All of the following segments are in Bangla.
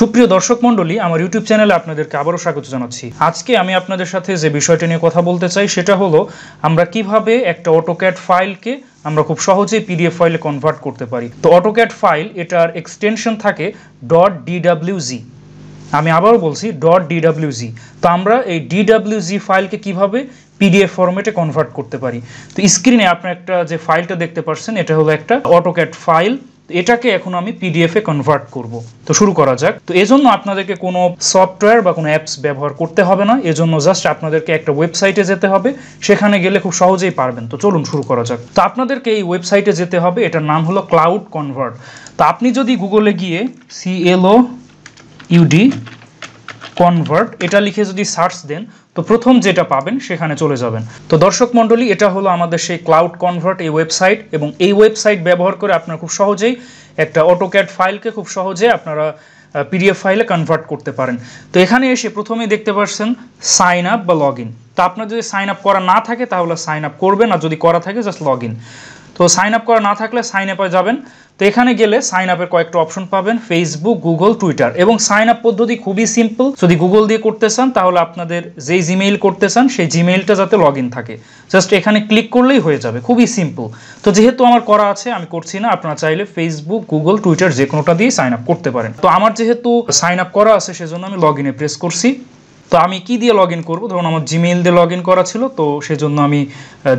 সুপ্রিয় দর্শক মন্ডলী আমার ইউটিউব চ্যানেলে আপনাদেরকে আবারও স্বাগত জানাচ্ছি আজকে আমি আপনাদের সাথে যে বিষয়টি নিয়ে কথা বলতে চাই সেটা হলো আমরা কিভাবে একটা অটোক্যাট ফাইলকে আমরা খুব সহজেই পিডিএফ ফাইলে কনভার্ট করতে পারি তো অটোক্যাট ফাইল এটার এক্সটেনশন থাকে ডট ডিডাব্লিউজি আমি আবারও বলছি ডট ডিডাব্লিউজি তো আমরা এই ডিডাব্লিউজি ফাইলকে কিভাবে পিডিএফ ফরম্যাটে কনভার্ট করতে পারি তো স্ক্রিনে আপনি একটা যে ফাইলটা দেখতে পাচ্ছেন এটা হলো একটা অটোক্যাট ফাইল এটাকে এখন আমি পিডিএফ এ কনভার্ট করব তো শুরু করা যাক তো এজন্য আপনাদেরকে কোনো সফটওয়্যার বা কোনো অ্যাপস ব্যবহার করতে হবে না এজন্য জাস্ট আপনাদেরকে একটা ওয়েবসাইটে যেতে হবে সেখানে গেলে খুব সহজেই পারবেন তো চলুন শুরু করা যাক তো আপনাদেরকে এই ওয়েবসাইটে যেতে হবে এটার নাম হলো ক্লাউড কনভার্ট তো আপনি যদি গুগলে গিয়ে সিএলও ইউডি কনভার্ট এটা লিখে যদি সার্চ দেন তো প্রথম যেটা পাবেন সেখানে চলে যাবেন তো দর্শক মন্ডলী এটা হলো আমাদের সেই ক্লাউড কনভার্ট এই ওয়েবসাইট এবং এই ওয়েবসাইট ব্যবহার করে আপনারা খুব সহজেই একটা অটোক্যাট ফাইলকে খুব সহজে আপনারা পিডিএফ ফাইলে কনভার্ট করতে পারেন তো এখানে এসে প্রথমেই দেখতে পাচ্ছেন সাইন আপ বা লগ ইন তো আপনার যদি সাইন আপ করা না থাকে তাহলে সাইন আপ করবেন আর যদি করা থাকে জাস্ট লগ ইন তো সাইন আপ করা না থাকলে সাইন আপে যাবেন তো এখানে গেলে সাইন আপের কয়েকটা অপশন পাবেন ফেসবুক গুগল টুইটার এবং সাইন আপ পদ্ধতি খুবই সিম্পল যদি গুগল দিয়ে করতে চান তাহলে আপনাদের যেই জিমেইল করতে চান সেই জিমেইলটা যাতে লগ থাকে জাস্ট এখানে ক্লিক করলেই হয়ে যাবে খুবই সিম্পল তো যেহেতু আমার করা আছে আমি করছি না আপনারা চাইলে ফেসবুক গুগল টুইটার যে কোনোটা দিয়ে সাইন আপ করতে পারেন তো আমার যেহেতু সাইন আপ করা আছে সেজন্য আমি লগ প্রেস করছি তো আমি কি দিয়ে লগ ইন করবো ধরুন আমার জিমেইল দিয়ে লগ ইন করা ছিল তো সেজন্য আমি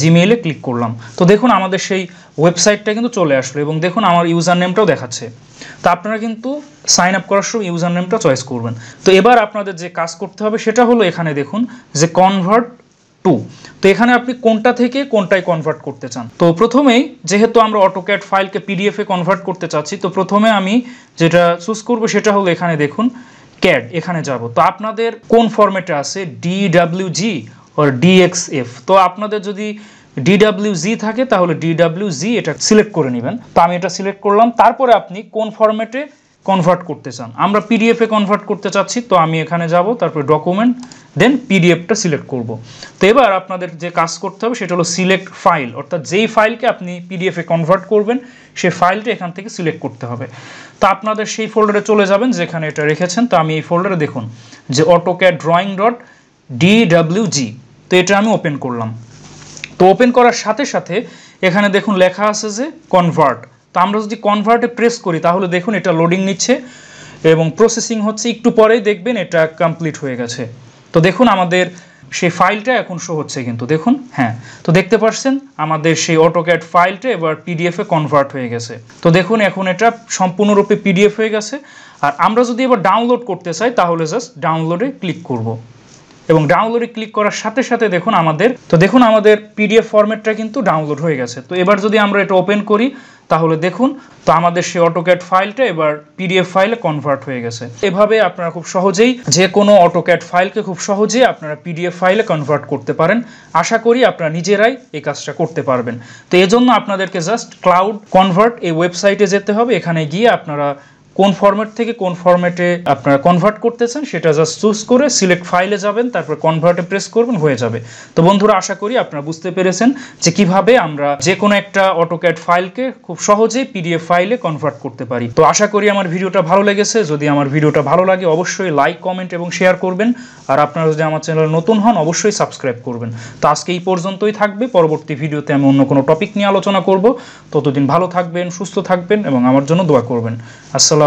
জিমেইলে ক্লিক করলাম তো দেখুন আমাদের সেই ওয়েবসাইটটা কিন্তু চলে আসলো এবং দেখুন আমার ইউজার নেমটাও দেখাচ্ছে তো আপনারা কিন্তু সাইন আপ করার সময় ইউজার নেমটা চয়েস করবেন তো এবার আপনাদের যে কাজ করতে হবে সেটা হলো এখানে দেখুন যে কনভার্ট টু তো এখানে আপনি কোনটা থেকে কোনটায় কনভার্ট করতে চান তো প্রথমেই যেহেতু আমরা অটোক্যাট ফাইলকে পিডিএফে কনভার্ট করতে চাচ্ছি তো প্রথমে আমি যেটা চুজ করবো সেটা হলো এখানে দেখুন ক্যাড এখানে যাব তো আপনাদের কোন ফরম্যাটে আছে জি ওর ডিএক্সএফ তো আপনাদের যদি জি থাকে তাহলে জি এটা সিলেক্ট করে নেবেন তো আমি এটা সিলেক্ট করলাম তারপরে আপনি কোন ফরম্যাটে কনভার্ট করতে চান আমরা পিডিএফে কনভার্ট করতে চাচ্ছি তো আমি এখানে যাব তারপরে ডকুমেন্ট দেন পিডিএফটা সিলেক্ট করব। তো এবার আপনাদের যে কাজ করতে হবে সেটা হলো সিলেক্ট ফাইল অর্থাৎ যেই ফাইলকে আপনি পিডিএফে কনভার্ট করবেন সেই ফাইলটা এখান থেকে সিলেক্ট করতে হবে তো আপনাদের সেই ফোল্ডারে চলে যাবেন যেখানে এটা রেখেছেন তো আমি এই ফোল্ডারে দেখুন যে অটোক্যাড ড্রয়িং ডট ডিডাব্লিউজি তো এটা আমি ওপেন করলাম তো ওপেন করার সাথে সাথে এখানে দেখুন লেখা আছে যে কনভার্ট তো আমরা যদি কনভার্টে প্রেস করি তাহলে দেখুন এটা লোডিং নিচ্ছে এবং প্রসেসিং হচ্ছে একটু পরেই দেখবেন এটা কমপ্লিট হয়ে গেছে তো দেখুন আমাদের সেই ফাইলটা এখন শো হচ্ছে কিন্তু দেখুন হ্যাঁ তো দেখতে পাচ্ছেন আমাদের সেই অটোক্যাট ফাইলটা এবার পিডিএফে কনভার্ট হয়ে গেছে তো দেখুন এখন এটা সম্পূর্ণরূপে পিডিএফ হয়ে গেছে আর আমরা যদি এবার ডাউনলোড করতে চাই তাহলে জাস্ট ডাউনলোডে ক্লিক করব। এবং ডাউনলোডে ক্লিক করার সাথে সাথে দেখুন আমাদের তো দেখুন আমাদের পিডিএফ ফরম্যাটটা কিন্তু ডাউনলোড হয়ে গেছে তো এবার যদি আমরা এটা ওপেন করি তাহলে দেখুন তো আমাদের সেই অটোক্যাট ফাইলটা এবার পিডিএফ ফাইলে কনভার্ট হয়ে গেছে এভাবে আপনারা খুব সহজেই যে কোনো অটোক্যাট ফাইলকে খুব সহজেই আপনারা পিডিএফ ফাইলে কনভার্ট করতে পারেন আশা করি আপনারা নিজেরাই এই কাজটা করতে পারবেন তো এজন্য আপনাদেরকে জাস্ট ক্লাউড কনভার্ট এই ওয়েবসাইটে যেতে হবে এখানে গিয়ে আপনারা কোন ফরম্যাট থেকে কোন ফরম্যাটে আপনারা কনভার্ট করতেছেন সেটা জাস্ট চুজ করে সিলেক্ট ফাইলে যাবেন তারপর কনভার্টে প্রেস করবেন হয়ে যাবে তো বন্ধুরা আশা করি আপনারা বুঝতে পেরেছেন যে কিভাবে আমরা যে কোনো একটা অটোক্যাট ফাইলকে খুব সহজেই পিডিএফ ফাইলে কনভার্ট করতে পারি তো আশা করি আমার ভিডিওটা ভালো লেগেছে যদি আমার ভিডিওটা ভালো লাগে অবশ্যই লাইক কমেন্ট এবং শেয়ার করবেন আর আপনারা যদি আমার চ্যানেল নতুন হন অবশ্যই সাবস্ক্রাইব করবেন তো আজকে এই পর্যন্তই থাকবে পরবর্তী ভিডিওতে আমি অন্য কোনো টপিক নিয়ে আলোচনা করব ততদিন ভালো থাকবেন সুস্থ থাকবেন এবং আমার জন্য দোয়া করবেন আসসালাম